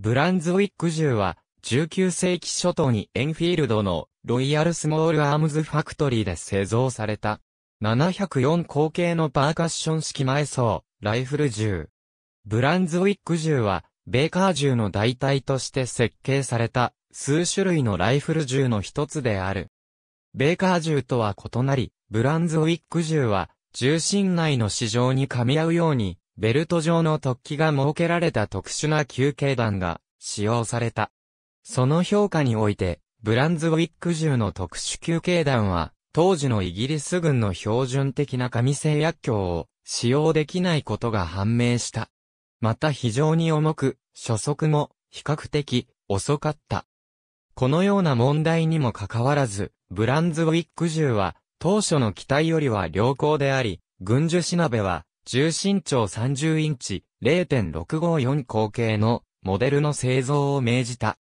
ブランズウィック銃は、19世紀初頭にエンフィールドのロイヤルスモールアームズファクトリーで製造された。704口径のパーカッション式前装、ライフル銃。ブランズウィック銃は、ベーカー銃の代替として設計された数種類のライフル銃の一つである。ベーカー銃とは異なり、ブランズウィック銃は、銃身内の市場に噛み合うように、ベルト状の突起が設けられた特殊な球形弾が使用された。その評価において、ブランズウィック銃の特殊球形弾は、当時のイギリス軍の標準的な紙製薬莢を使用できないことが判明した。また非常に重く、初速も比較的遅かった。このような問題にもかかわらず、ブランズウィック銃は当初の機体よりは良好であり、軍需品部は重心長30インチ、0.654口径のモデルの製造を命じた。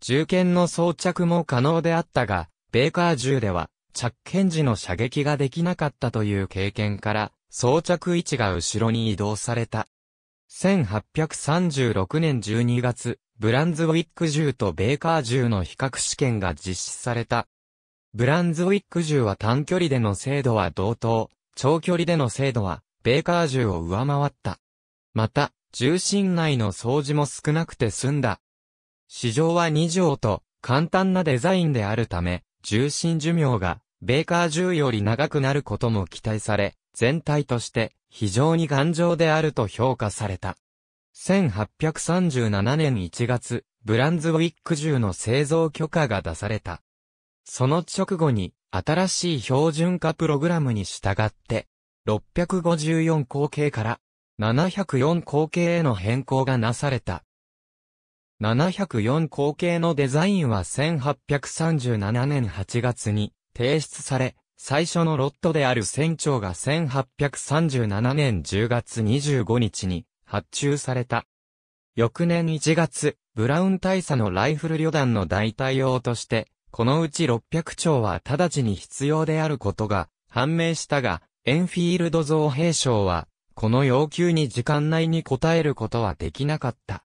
銃剣の装着も可能であったが、ベーカー銃では着剣時の射撃ができなかったという経験から、装着位置が後ろに移動された。1836年12月、ブランズウィック銃とベーカー銃の比較試験が実施された。ブランズウィック銃は短距離での精度は同等、長距離での精度はベーカー銃を上回った。また、重心内の掃除も少なくて済んだ。市場は2畳と簡単なデザインであるため、重心寿命がベーカー銃より長くなることも期待され、全体として非常に頑丈であると評価された。1837年1月、ブランズウィック銃の製造許可が出された。その直後に、新しい標準化プログラムに従って、654口径から704口径への変更がなされた。704口径のデザインは1837年8月に提出され、最初のロットである船長が1837年10月25日に発注された。翌年1月、ブラウン大佐のライフル旅団の代替用として、このうち600丁は直ちに必要であることが判明したが、エンフィールド造兵省は、この要求に時間内に応えることはできなかった。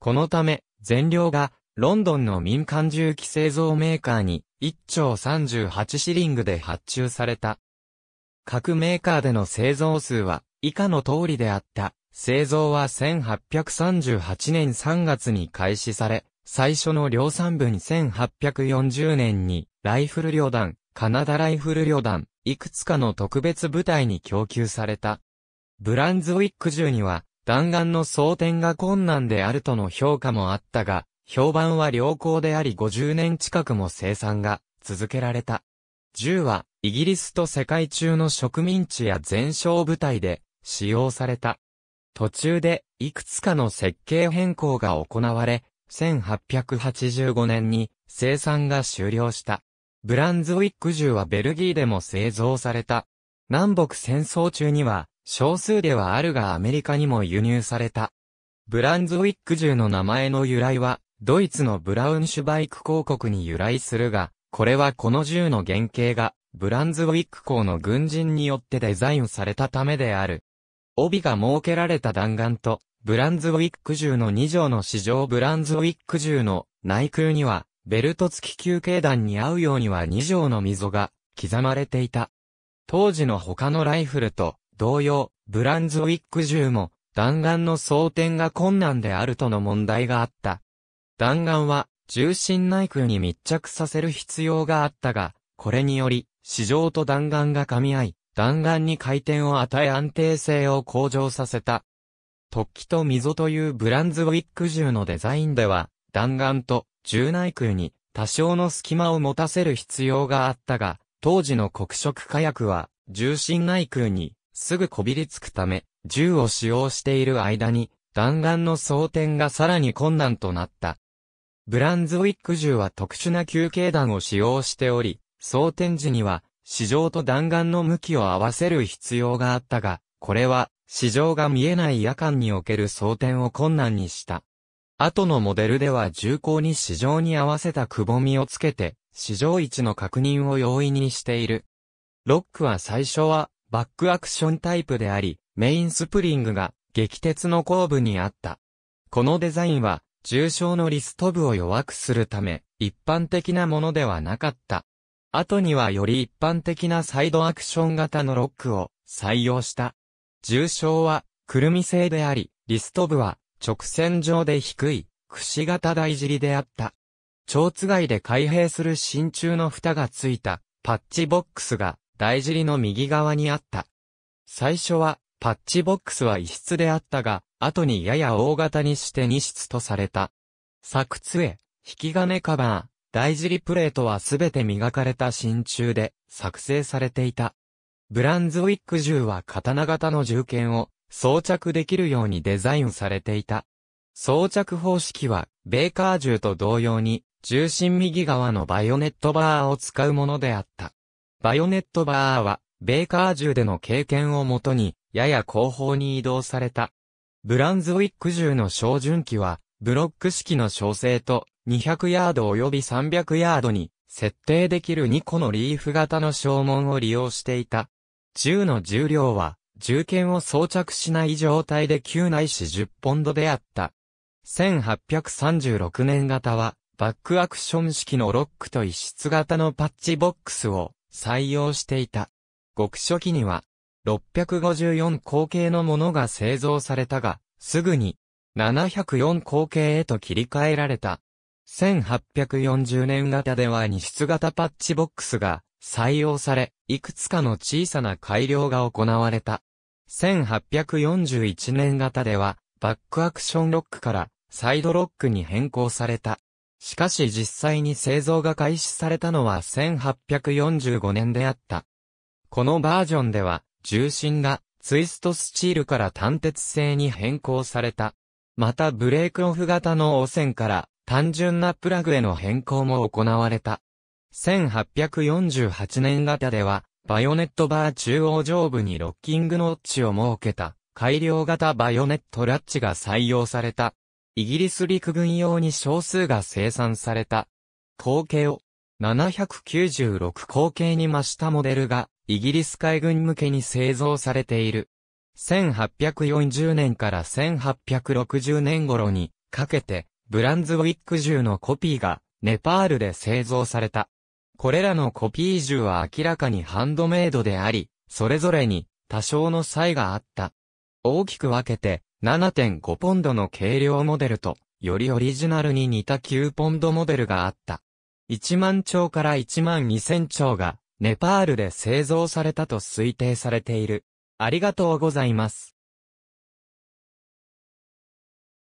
このため、全量が、ロンドンの民間銃器製造メーカーに、1兆38シリングで発注された。各メーカーでの製造数は、以下の通りであった。製造は1838年3月に開始され、最初の量産分1840年に、ライフル両弾、カナダライフル旅団、いくつかの特別部隊に供給された。ブランズウィック銃には、弾丸の装填が困難であるとの評価もあったが、評判は良好であり50年近くも生産が続けられた。銃は、イギリスと世界中の植民地や全哨部隊で使用された。途中で、いくつかの設計変更が行われ、1885年に生産が終了した。ブランズウィック銃はベルギーでも製造された。南北戦争中には、少数ではあるがアメリカにも輸入された。ブランズウィック銃の名前の由来は、ドイツのブラウンシュバイク広告に由来するが、これはこの銃の原型が、ブランズウィック港の軍人によってデザインされたためである。帯が設けられた弾丸と、ブランズウィック銃の2畳の市場ブランズウィック銃の内空には、ベルト付き球形弾に合うようには2畳の溝が刻まれていた。当時の他のライフルと同様、ブランズウィック銃も弾丸の装填が困難であるとの問題があった。弾丸は重心内空に密着させる必要があったが、これにより、市場と弾丸が噛み合い、弾丸に回転を与え安定性を向上させた。突起と溝というブランズウィック銃のデザインでは、弾丸と従内空に多少の隙間を持たせる必要があったが、当時の黒色火薬は重心内空にすぐこびりつくため、銃を使用している間に弾丸の装填がさらに困難となった。ブランズウィック銃は特殊な球形弾を使用しており、装填時には、市場と弾丸の向きを合わせる必要があったが、これは、市場が見えない夜間における装填を困難にした。後のモデルでは重厚に市場に合わせたくぼみをつけて、市場位置の確認を容易にしている。ロックは最初はバックアクションタイプであり、メインスプリングが激鉄の後部にあった。このデザインは重症のリスト部を弱くするため、一般的なものではなかった。後にはより一般的なサイドアクション型のロックを採用した。重症は、くるみ製であり、リスト部は直線上で低い、くし形大尻であった。蝶つがいで開閉する真鍮の蓋がついた、パッチボックスが、大尻の右側にあった。最初は、パッチボックスは一室であったが、後にやや大型にして二室とされた。作杖、引き金カバー、大尻プレートはすべて磨かれた真鍮で作成されていた。ブランズウィック銃は刀型の銃剣を装着できるようにデザインされていた。装着方式は、ベーカー銃と同様に、重心右側のバイオネットバーを使うものであった。バイオネットバーは、ベーカー銃での経験をもとに、やや後方に移動された。ブランズウィック銃の照準器は、ブロック式の調整と、200ヤード及び300ヤードに、設定できる2個のリーフ型の消門を利用していた。銃の重量は、銃剣を装着しない状態で9内市し10ポンドであった。1836年型は、バックアクション式のロックと一室型のパッチボックスを採用していた。極初期には、654口径のものが製造されたが、すぐに、704口径へと切り替えられた。1840年型では二室型パッチボックスが採用され、いくつかの小さな改良が行われた。1841年型では、バックアクションロックからサイドロックに変更された。しかし実際に製造が開始されたのは1845年であった。このバージョンでは、重心がツイストスチールから単鉄製に変更された。またブレークオフ型の汚染から単純なプラグへの変更も行われた。1848年型では、バヨネットバー中央上部にロッキングノッチを設けた改良型バヨネットラッチが採用された。イギリス陸軍用に少数が生産された。後継を796後継に増したモデルがイギリス海軍向けに製造されている。1840年から1860年頃にかけてブランズウィック銃のコピーがネパールで製造された。これらのコピー銃は明らかにハンドメイドであり、それぞれに多少の差異があった。大きく分けて7.5ポンドの軽量モデルと、よりオリジナルに似た9ポンドモデルがあった。1万丁から1万2000丁がネパールで製造されたと推定されている。ありがとうございます。